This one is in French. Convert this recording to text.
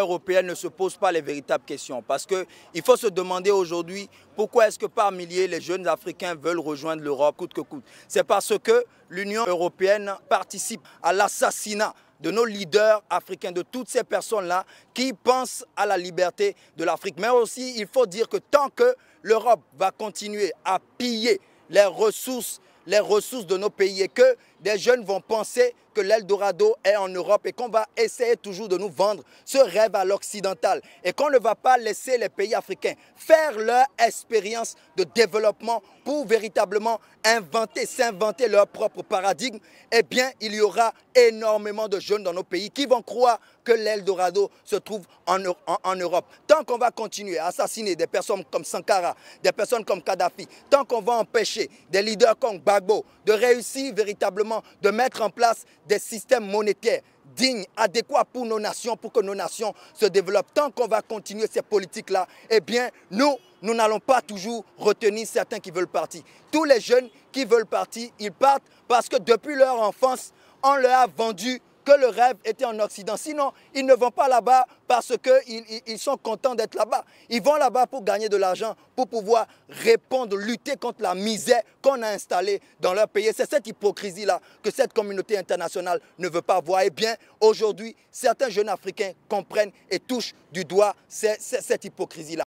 européenne ne se pose pas les véritables questions. Parce qu'il faut se demander aujourd'hui pourquoi est-ce que par milliers les jeunes Africains veulent rejoindre l'Europe coûte que coûte. C'est parce que l'Union européenne participe à l'assassinat de nos leaders africains, de toutes ces personnes-là qui pensent à la liberté de l'Afrique. Mais aussi, il faut dire que tant que l'Europe va continuer à piller les ressources, les ressources de nos pays et que des jeunes vont penser que l'Eldorado est en Europe et qu'on va essayer toujours de nous vendre ce rêve à l'occidental et qu'on ne va pas laisser les pays africains faire leur expérience de développement pour véritablement inventer, s'inventer leur propre paradigme, eh bien, il y aura énormément de jeunes dans nos pays qui vont croire que l'Eldorado se trouve en, Europe. Tant qu'on va continuer à assassiner des personnes comme Sankara, des personnes comme Kadhafi, tant qu'on va empêcher des leaders comme Gbagbo de réussir véritablement, de mettre en place des systèmes monétaires dignes, adéquats pour nos nations, pour que nos nations se développent. Tant qu'on va continuer ces politiques-là, eh bien, nous, nous n'allons pas toujours retenir certains qui veulent partir. Tous les jeunes qui veulent partir, ils partent parce que depuis leur enfance, on leur a vendu que le rêve était en Occident. Sinon, ils ne vont pas là-bas parce qu'ils ils sont contents d'être là-bas. Ils vont là-bas pour gagner de l'argent, pour pouvoir répondre, lutter contre la misère qu'on a installée dans leur pays. C'est cette hypocrisie-là que cette communauté internationale ne veut pas voir. Eh bien, aujourd'hui, certains jeunes Africains comprennent et touchent du doigt cette hypocrisie-là.